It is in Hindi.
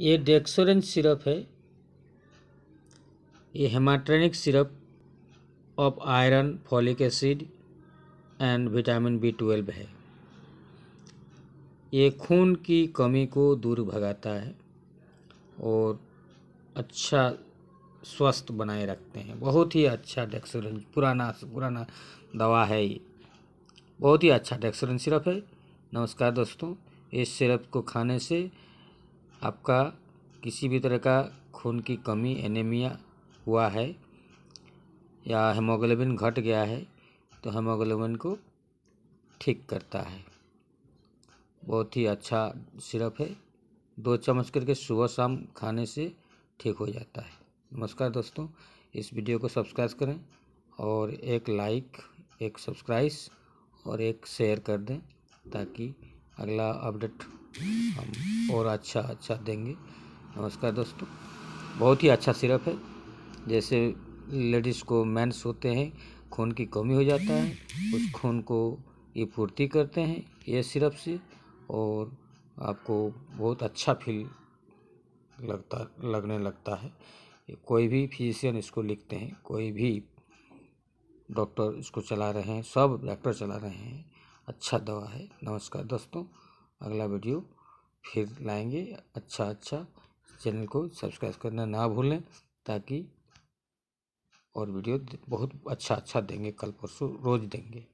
ये डेक्सोरेंज सिरप है ये haematinic syrup of iron folic acid and vitamin B twelve है ये खून की कमी को दूर भगाता है और अच्छा स्वस्थ बनाए रखते हैं बहुत ही अच्छा डेक्सोरेंज पुराना पुराना दवा है ये बहुत ही अच्छा डेक्सोरेंज सिरप है नमस्कार दोस्तों इस सिरप को खाने से आपका किसी भी तरह का खून की कमी एनीमिया हुआ है या हेमोग्लोबिन घट गया है तो हेमोग्लोबिन को ठीक करता है बहुत ही अच्छा सिरप है दो चम्मच करके सुबह शाम खाने से ठीक हो जाता है नमस्कार दोस्तों इस वीडियो को सब्सक्राइब करें और एक लाइक एक सब्सक्राइब और एक शेयर कर दें ताकि अगला अपडेट हम और अच्छा अच्छा देंगे नमस्कार दोस्तों बहुत ही अच्छा सिरप है जैसे लेडीज़ को मेंस होते हैं खून की कमी हो जाता है उस खून को ये पूर्ति करते हैं ये सिरप से और आपको बहुत अच्छा फील लगता लगने लगता है कोई भी फिजिशियन इसको लिखते हैं कोई भी डॉक्टर इसको चला रहे हैं सब डॉक्टर चला रहे हैं अच्छा दवा है नमस्कार दोस्तों अगला वीडियो फिर लाएंगे अच्छा अच्छा चैनल को सब्सक्राइब करना ना भूलें ताकि और वीडियो बहुत अच्छा अच्छा देंगे कल परसों रोज़ देंगे